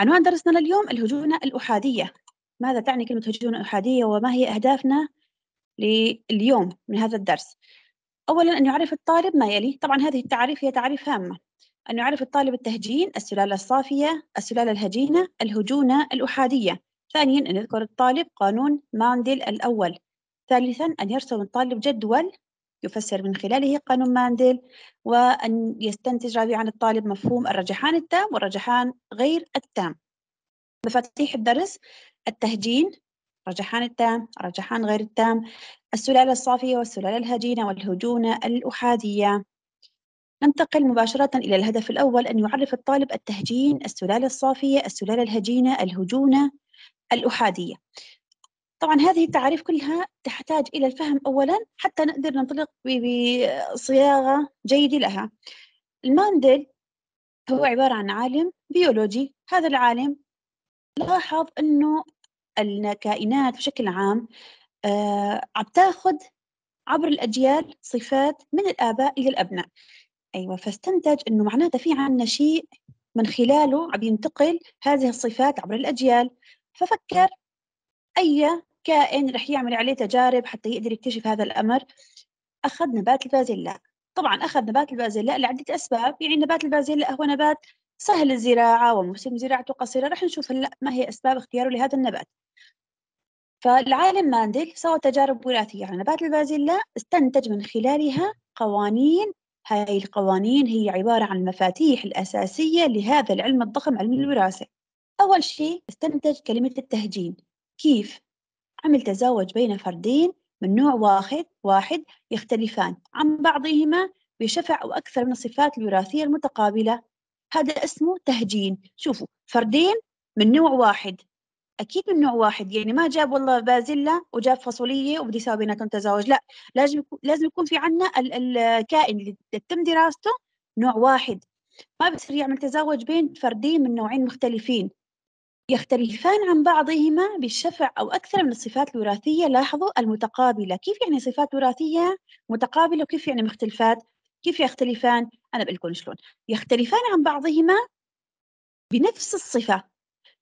عنوان درسنا لليوم الهجونة الأحادية ماذا تعني كلمة هجونة أحادية وما هي أهدافنا لليوم من هذا الدرس أولا أن يعرف الطالب ما يلي طبعا هذه التعريف هي تعريف هامة أن يعرف الطالب التهجين السلالة الصافية السلالة الهجينة الهجونة الأحادية ثانيا أن يذكر الطالب قانون مانديل الأول ثالثا أن يرسم الطالب جدول يفسر من خلاله قانون مانديل وأن يستنتج رابعا الطالب مفهوم الرجحان التام والرجحان غير التام مفاتيح الدرس التهجين الرجحان التام الرجحان غير التام السلالة الصافية والسلالة الهجينة والهجونة الأحادية ننتقل مباشرة إلى الهدف الأول أن يعرف الطالب التهجين السلالة الصافية السلالة الهجينة الهجونة الأحادية طبعا هذه التعاريف كلها تحتاج إلى الفهم أولا حتى نقدر ننطلق بصياغة جيدة لها الماندل هو عبارة عن عالم بيولوجي هذا العالم لاحظ أنه الكائنات بشكل عام آه، عم تاخذ عبر الأجيال صفات من الآباء إلى الأبناء أيوة فاستنتج أنه معناتها في عنا شيء من خلاله عم ينتقل هذه الصفات عبر الأجيال ففكر أي كائن رح يعمل عليه تجارب حتى يقدر يكتشف هذا الأمر أخذ نبات البازيلا طبعا أخذ نبات البازيلا لعدة أسباب يعني نبات البازيلا هو نبات سهل الزراعة ومسلم زراعته قصيرة رح نشوف هلأ ما هي أسباب اختياره لهذا النبات فالعالم ماندل سوى تجارب وراثية على يعني نبات البازيلا استنتج من خلالها قوانين هاي القوانين هي عبارة عن المفاتيح الأساسية لهذا العلم الضخم علم الوراثة أول شيء استنتج كلمة التهجين كيف عمل تزاوج بين فردين من نوع واحد واحد يختلفان عن بعضهما بشفع أو أكثر من الصفات الوراثية المتقابلة هذا اسمه تهجين شوفوا فردين من نوع واحد اكيد من نوع واحد يعني ما جاب والله بازله وجاب فاصوليه وبدي يساوي بيناتهم تزاوج لا لازم يكون لازم يكون في عندنا الكائن اللي تتم دراسته نوع واحد ما بصير يعمل تزاوج بين فردين من نوعين مختلفين يختلفان عن بعضهما بالشفع أو أكثر من الصفات الوراثية لاحظوا المتقابلة كيف يعني صفات وراثية متقابلة وكيف يعني مختلفات كيف يختلفان أنا بقول لكم شلون يختلفان عن بعضهما بنفس الصفة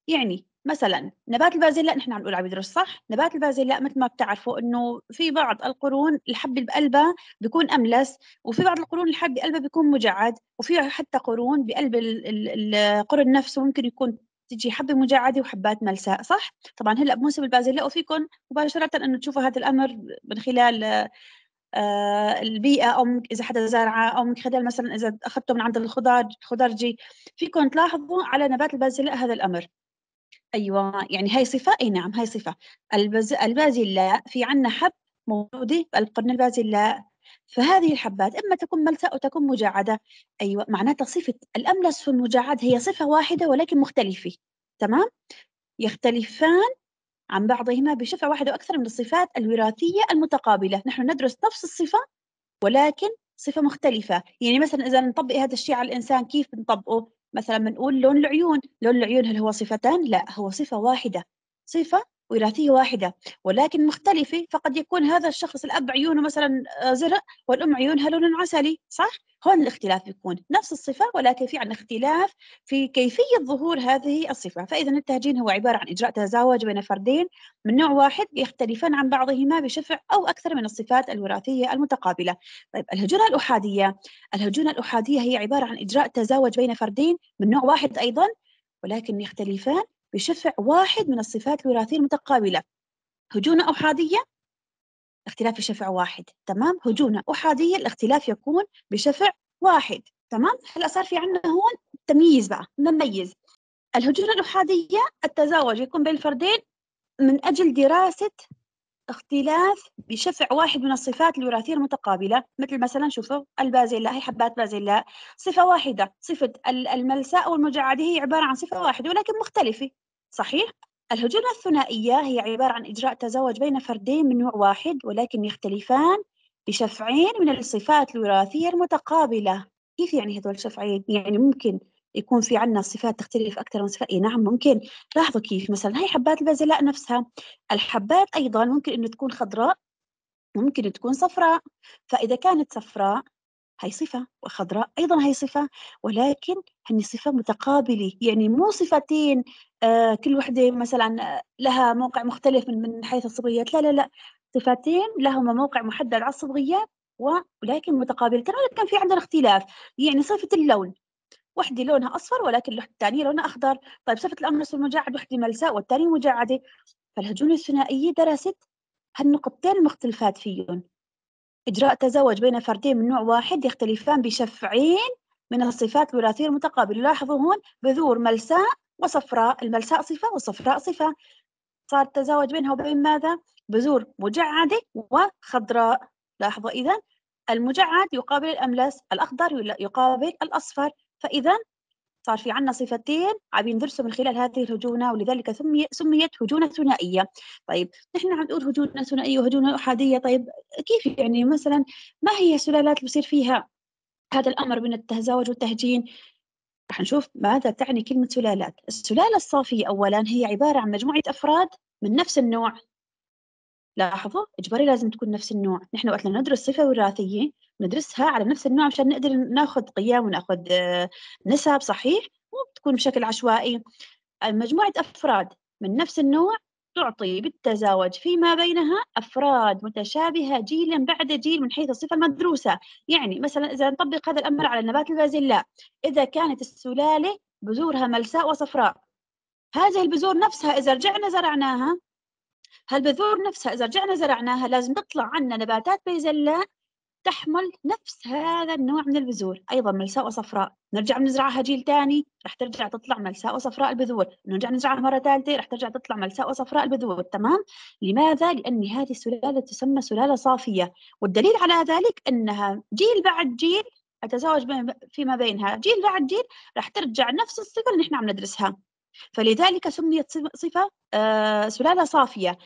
يعني مثلا نبات البازلاء نحن عم نقول عم يدرس صح نبات البازلاء مثل ما بتعرفوا انه في بعض القرون الحب بقلبها بيكون املس وفي بعض القرون الحب بقلبها بيكون مجعد وفي حتى قرون بقلب القرن نفسه ممكن يكون تجي حبة مجعدة وحبات ملساء صح؟ طبعا هلا بموسم البازلاء وفيكم مباشرة انه تشوفوا هذا الامر من خلال آه، البيئة أو إذا حدا زارعة أو من خلال مثلا إذا أخذته من عند الخضار خضرجي فيكم تلاحظوا على نبات البازلاء هذا الأمر أيوة يعني هاي صفة أي نعم هاي صفة البازلاء في عنا حب موجودة بقلب قرن البازلاء فهذه الحبات إما تكون ملساء أو تكون مجعدة أيوة معناتها صفة الأملس والمجعد هي صفة واحدة ولكن مختلفة تمام يختلفان عن بعضهما بشفة واحدة وأكثر من الصفات الوراثية المتقابلة نحن ندرس نفس الصفة ولكن صفة مختلفة يعني مثلا إذا نطبق هذا الشيء على الإنسان كيف بنطبقه مثلا بنقول لون العيون لون العيون هل هو صفتان لا هو صفة واحدة صفة وراثية واحدة ولكن مختلفة فقد يكون هذا الشخص الأب عيونه مثلا آه، زرق والأم عيونها لون عسلي صح؟ هون الاختلاف يكون نفس الصفة ولكن في عن اختلاف في كيفية ظهور هذه الصفة فإذا التهجين هو عبارة عن إجراء تزاوج بين فردين من نوع واحد يختلفان عن بعضهما بشفع أو أكثر من الصفات الوراثية المتقابلة طيب الهجونه الأحادية الهجونه الأحادية هي عبارة عن إجراء تزاوج بين فردين من نوع واحد أيضا ولكن يختلفان بشفع واحد من الصفات الوراثية المتقابلة هجونة أحادية اختلاف الشفع واحد تمام هجونة أحادية الاختلاف يكون بشفع واحد تمام هلا صار في عندنا هون تمييز بقى نميز الهجونة الأحادية التزاوج يكون بين الفردين من أجل دراسة اختلاف بشفع واحد من الصفات الوراثية المتقابلة مثل مثلا شوفوا البازلاء هي حبات بازلاء صفة واحدة صفة الملساء والمجعدة هي عبارة عن صفة واحدة ولكن مختلفة صحيح؟ الهجوم الثنائية هي عبارة عن إجراء تزاوج بين فردين من نوع واحد ولكن يختلفان بشفعين من الصفات الوراثية المتقابلة كيف يعني هذول الشفعين؟ يعني ممكن يكون في عندنا صفات تختلف أكثر من صفة نعم ممكن لاحظوا كيف مثلا هي حبات البازلاء نفسها الحبات أيضا ممكن إنه تكون خضراء ممكن تكون صفراء فإذا كانت صفراء هي صفة وخضراء أيضا هي صفة ولكن هن صفة متقابلة يعني مو صفتين آه، كل وحدة مثلا آه، لها موقع مختلف من, من حيث الصبغيات لا لا لا صفتين لهما موقع محدد على الصبغيات ولكن متقابلتين ولكن في عندنا اختلاف يعني صفة اللون وحدة لونها أصفر ولكن الوحدة الثانية لونها أخضر طيب صفة الأمرس والمجعد وحدة ملساء والثانية مجعدة فالهجوم الثنائية درست هالنقطتين المختلفات فيهم إجراء تزاوج بين فردين من نوع واحد يختلفان بشفعين من الصفات الوراثية المتقابلة لاحظوا هون بذور ملساء وصفراء الملساء صفة وصفراء صفة صار التزاوج بينها وبين ماذا؟ بذور مجعدة وخضراء لاحظوا إذا المجعد يقابل الأملس الأخضر يقابل الأصفر فإذا صار في عنا صفتين عم يندرسوا من خلال هذه الهجونة ولذلك سميت هجونة ثنائية طيب نحن عم نقول هجونة ثنائية وهجونة أحادية طيب كيف يعني مثلا ما هي السلالات اللي بصير فيها هذا الأمر من التزاوج والتهجين راح نشوف ماذا تعني كلمة سلالات السلالة الصافية أولا هي عبارة عن مجموعة أفراد من نفس النوع لاحظوا إجباري لازم تكون نفس النوع نحن وقت ندرس صفة وراثية ندرسها على نفس النوع عشان نقدر ناخذ قيم وناخذ آه، نسب صحيح مو بتكون بشكل عشوائي مجموعة أفراد من نفس النوع تعطي بالتزاوج فيما بينها أفراد متشابهة جيلا بعد جيل من حيث الصفة المدروسة يعني مثلا إذا نطبق هذا الأمر على نبات البازلاء إذا كانت السلالة بذورها ملساء وصفراء هذه البذور نفسها إذا رجعنا زرعناها هالبذور نفسها إذا رجعنا زرعناها لازم تطلع عنا نباتات بيزلاء تحمل نفس هذا النوع من البذور ايضا ملساء وصفراء نرجع نزرعها جيل ثاني رح ترجع تطلع ملساء وصفراء البذور نرجع نزرعها مره ثالثه رح ترجع تطلع ملساء وصفراء البذور تمام لماذا لان هذه السلاله تسمى سلاله صافيه والدليل على ذلك انها جيل بعد جيل اتزاوج فيما بينها جيل بعد جيل رح ترجع نفس الصفه اللي نحن عم ندرسها فلذلك سميت صفه آه، سلاله صافيه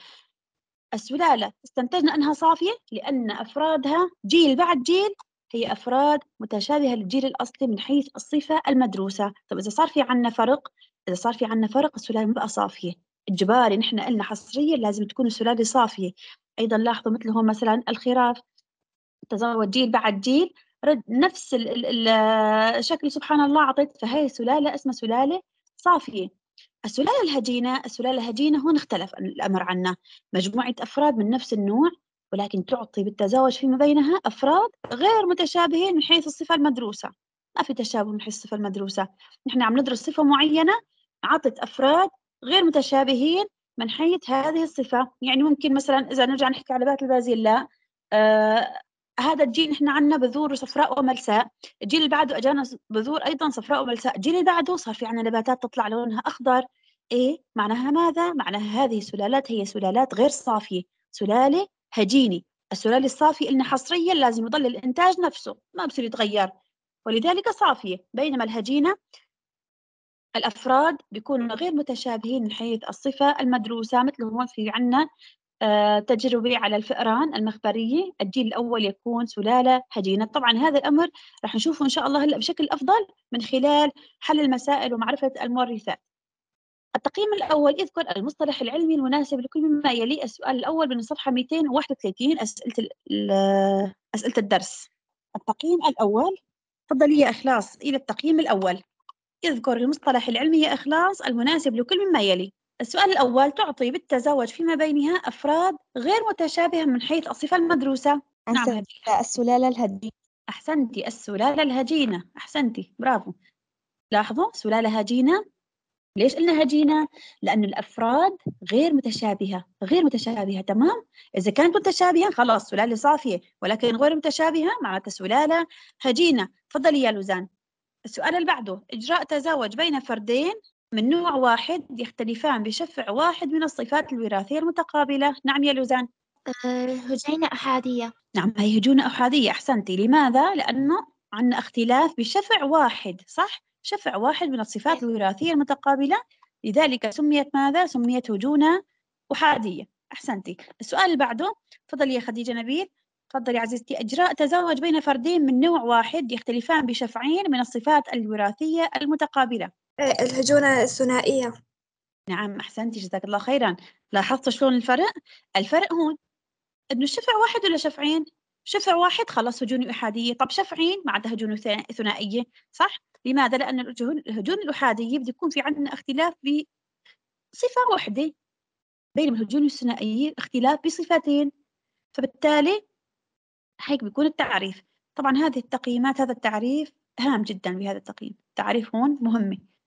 السلالة استنتجنا أنها صافية لأن أفرادها جيل بعد جيل هي أفراد متشابهة للجيل الأصلي من حيث الصفة المدروسة طب إذا صار في عنا فرق إذا صار في عنا فرق السلالة ما بقى صافية إجباري نحن قلنا حصريا لازم تكون السلالة صافية أيضا لاحظوا مثل هون مثلا الخراف تزوج جيل بعد جيل رد نفس الشكل سبحان الله عطيت فهي سلالة اسمها سلالة صافية السلالة الهجينة السلالة الهجينة هون اختلف الأمر عنا مجموعة أفراد من نفس النوع ولكن تعطي بالتزاوج فيما بينها أفراد غير متشابهين من حيث الصفة المدروسة ما في تشابه من حيث الصفة المدروسة نحن عم ندرس صفة معينة عطت أفراد غير متشابهين من حيث هذه الصفة يعني ممكن مثلا إذا نرجع نحكي على بات البازيلا هذا الجيل احنا عندنا بذور صفراء وملساء الجيل اللي بعده اجانا بذور ايضا صفراء وملساء الجيل اللي بعده صار في عندنا نباتات تطلع لونها اخضر ايه معناها ماذا معناها هذه السلالات هي سلالات غير صافيه سلاله هجيني السلاله الصافيه إلنا حصريا لازم يضل الانتاج نفسه ما بصير يتغير ولذلك صافيه بينما الهجينه الأفراد بيكونوا غير متشابهين من حيث الصفة المدروسة مثل هون في عنا آه، تجربي على الفئران المخبرية الجيل الأول يكون سلالة هجينة طبعا هذا الأمر رح نشوفه إن شاء الله هلأ بشكل أفضل من خلال حل المسائل ومعرفة المورثات التقييم الأول يذكر المصطلح العلمي المناسب لكل مما يلي السؤال الأول من الصفحة 231 أسئلة, أسئلة الدرس التقييم الأول تفضلي يا إخلاص إلى التقييم الأول يذكر المصطلح العلمي يا إخلاص المناسب لكل مما يلي السؤال الأول تعطي بالتزاوج فيما بينها أفراد غير متشابهة من حيث الصفة المدروسة نعم السلالة الهجينة أحسنتي السلالة الهجينة أحسنتي برافو لاحظوا سلالة هجينة ليش قلنا هجينة؟ لأن الأفراد غير متشابهة غير متشابهة تمام؟ إذا كانت متشابهة خلاص سلالة صافية ولكن غير متشابهة معناتها سلالة هجينة تفضلي يا لوزان السؤال اللي بعده إجراء تزاوج بين فردين من نوع واحد يختلفان بشفع واحد من الصفات الوراثية المتقابلة نعم يا لوزان آه، هجينة أحادية نعم هي هجونة أحادية أحسنتي لماذا؟ لأنه عندنا اختلاف بشفع واحد صح؟ شفع واحد من الصفات إيه. الوراثية المتقابلة لذلك سميت ماذا؟ سميت هجونة أحادية أحسنتي السؤال اللي بعده تفضلي يا خديجة نبيل تفضلي عزيزتي إجراء تزاوج بين فردين من نوع واحد يختلفان بشفعين من الصفات الوراثية المتقابلة الهجونة الثنائية نعم أحسنتي جزاك الله خيرا لاحظت شلون الفرق؟ الفرق هون إنه شفع واحد ولا شفعين؟ شفع واحد خلص هجون احاديه، طب شفعين ما عدا هجوم ثنائيه، صح؟ لماذا؟ لان الهجون الاحاديه بده يكون في عندنا اختلاف بصفه واحده بينما الهجون الثنائيه اختلاف بصفتين فبالتالي هيك بيكون التعريف، طبعا هذه التقييمات هذا التعريف هام جدا بهذا التقييم، التعريف هون مهمه.